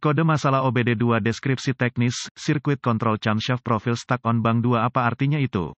Kode masalah OBD2 deskripsi teknis, sirkuit kontrol camshaft profil stuck on bank 2 apa artinya itu?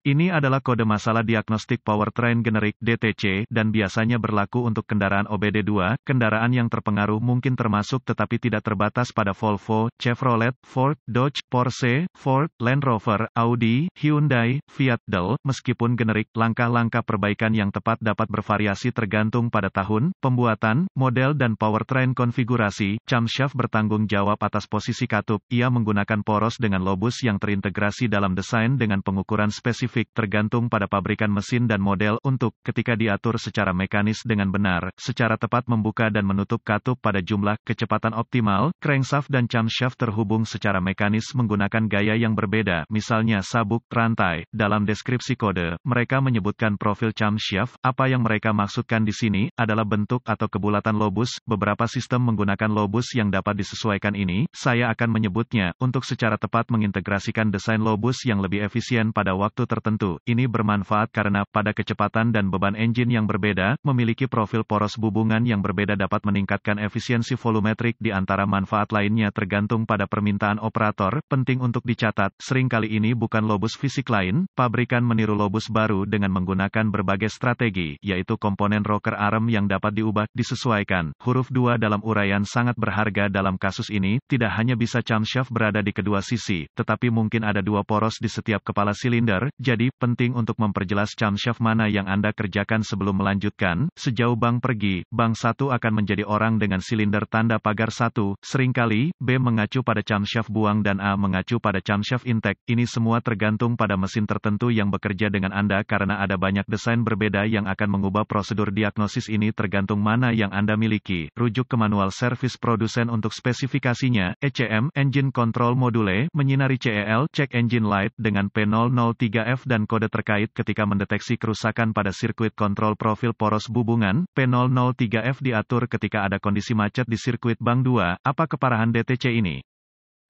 Ini adalah kode masalah diagnostik powertrain generik DTC dan biasanya berlaku untuk kendaraan OBD2, kendaraan yang terpengaruh mungkin termasuk tetapi tidak terbatas pada Volvo, Chevrolet, Ford, Dodge, Porsche, Ford, Land Rover, Audi, Hyundai, Fiat, Dell. Meskipun generik, langkah-langkah perbaikan yang tepat dapat bervariasi tergantung pada tahun, pembuatan, model dan powertrain konfigurasi. Camshaft bertanggung jawab atas posisi katup. Ia menggunakan poros dengan lobus yang terintegrasi dalam desain dengan pengukuran spesifik spesifik tergantung pada pabrikan mesin dan model untuk ketika diatur secara mekanis dengan benar, secara tepat membuka dan menutup katup pada jumlah kecepatan optimal, crankshaft dan camshaft terhubung secara mekanis menggunakan gaya yang berbeda, misalnya sabuk, rantai. Dalam deskripsi kode, mereka menyebutkan profil camshaft, apa yang mereka maksudkan di sini adalah bentuk atau kebulatan lobus. Beberapa sistem menggunakan lobus yang dapat disesuaikan ini, saya akan menyebutnya untuk secara tepat mengintegrasikan desain lobus yang lebih efisien pada waktu tertentu tertentu. Ini bermanfaat karena, pada kecepatan dan beban engine yang berbeda, memiliki profil poros bubungan yang berbeda dapat meningkatkan efisiensi volumetrik di antara manfaat lainnya tergantung pada permintaan operator. Penting untuk dicatat, seringkali ini bukan lobus fisik lain, pabrikan meniru lobus baru dengan menggunakan berbagai strategi, yaitu komponen rocker arm yang dapat diubah, disesuaikan. Huruf 2 dalam uraian sangat berharga dalam kasus ini, tidak hanya bisa camshaft berada di kedua sisi, tetapi mungkin ada dua poros di setiap kepala silinder, jadi, penting untuk memperjelas camshaf mana yang Anda kerjakan sebelum melanjutkan. Sejauh bank pergi, bank satu akan menjadi orang dengan silinder tanda pagar 1, seringkali, B mengacu pada camshaf buang dan A mengacu pada camshaf intake. Ini semua tergantung pada mesin tertentu yang bekerja dengan Anda karena ada banyak desain berbeda yang akan mengubah prosedur diagnosis ini tergantung mana yang Anda miliki. Rujuk ke manual service produsen untuk spesifikasinya, ECM, Engine Control Module, menyinari CEL, Check Engine Light, dengan P003F dan kode terkait ketika mendeteksi kerusakan pada sirkuit kontrol profil poros bubungan, P003F diatur ketika ada kondisi macet di sirkuit Bank 2, apa keparahan DTC ini?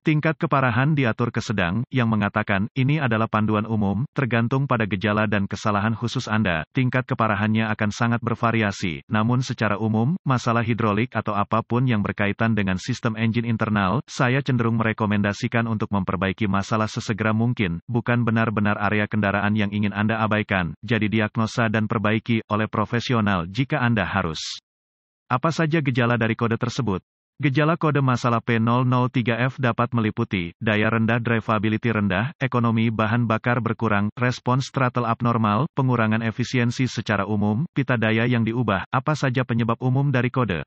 Tingkat keparahan diatur ke sedang, yang mengatakan, ini adalah panduan umum, tergantung pada gejala dan kesalahan khusus Anda, tingkat keparahannya akan sangat bervariasi, namun secara umum, masalah hidrolik atau apapun yang berkaitan dengan sistem engine internal, saya cenderung merekomendasikan untuk memperbaiki masalah sesegera mungkin, bukan benar-benar area kendaraan yang ingin Anda abaikan, jadi diagnosa dan perbaiki, oleh profesional jika Anda harus. Apa saja gejala dari kode tersebut? Gejala kode masalah P003F dapat meliputi daya rendah drivability rendah, ekonomi bahan bakar berkurang, respons throttle abnormal, pengurangan efisiensi secara umum, pita daya yang diubah, apa saja penyebab umum dari kode.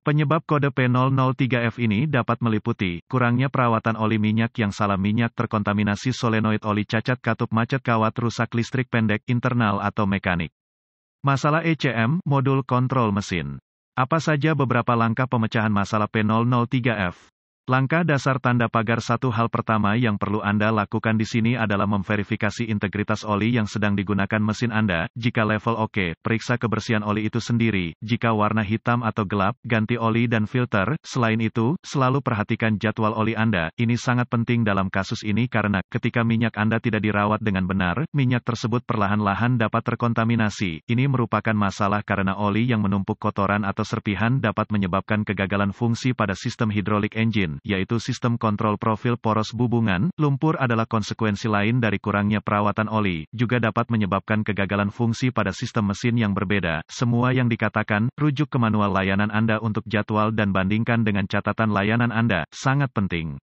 Penyebab kode P003F ini dapat meliputi kurangnya perawatan oli minyak yang salah minyak terkontaminasi solenoid oli cacat katup macet kawat rusak listrik pendek internal atau mekanik. Masalah ECM, modul kontrol mesin. Apa saja beberapa langkah pemecahan masalah P003F? Langkah dasar tanda pagar satu hal pertama yang perlu Anda lakukan di sini adalah memverifikasi integritas oli yang sedang digunakan mesin Anda. Jika level oke, OK, periksa kebersihan oli itu sendiri. Jika warna hitam atau gelap, ganti oli dan filter. Selain itu, selalu perhatikan jadwal oli Anda. Ini sangat penting dalam kasus ini karena ketika minyak Anda tidak dirawat dengan benar, minyak tersebut perlahan-lahan dapat terkontaminasi. Ini merupakan masalah karena oli yang menumpuk kotoran atau serpihan dapat menyebabkan kegagalan fungsi pada sistem hidrolik engine yaitu sistem kontrol profil poros bubungan. Lumpur adalah konsekuensi lain dari kurangnya perawatan oli, juga dapat menyebabkan kegagalan fungsi pada sistem mesin yang berbeda. Semua yang dikatakan, rujuk ke manual layanan Anda untuk jadwal dan bandingkan dengan catatan layanan Anda, sangat penting.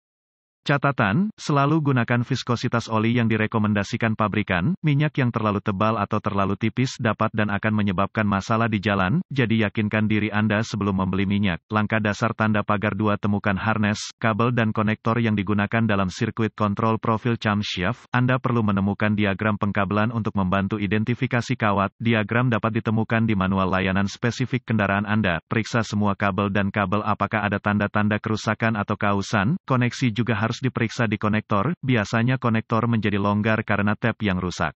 Catatan, selalu gunakan viskositas oli yang direkomendasikan pabrikan, minyak yang terlalu tebal atau terlalu tipis dapat dan akan menyebabkan masalah di jalan, jadi yakinkan diri Anda sebelum membeli minyak. Langkah dasar tanda pagar 2 temukan harness, kabel dan konektor yang digunakan dalam sirkuit kontrol profil camshaft. Anda perlu menemukan diagram pengkabelan untuk membantu identifikasi kawat. Diagram dapat ditemukan di manual layanan spesifik kendaraan Anda. Periksa semua kabel dan kabel apakah ada tanda-tanda kerusakan atau kausan, koneksi juga harus harus diperiksa di konektor, biasanya konektor menjadi longgar karena tap yang rusak.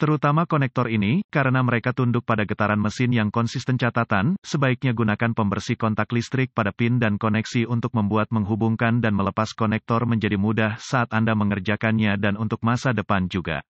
Terutama konektor ini, karena mereka tunduk pada getaran mesin yang konsisten catatan, sebaiknya gunakan pembersih kontak listrik pada pin dan koneksi untuk membuat menghubungkan dan melepas konektor menjadi mudah saat Anda mengerjakannya dan untuk masa depan juga.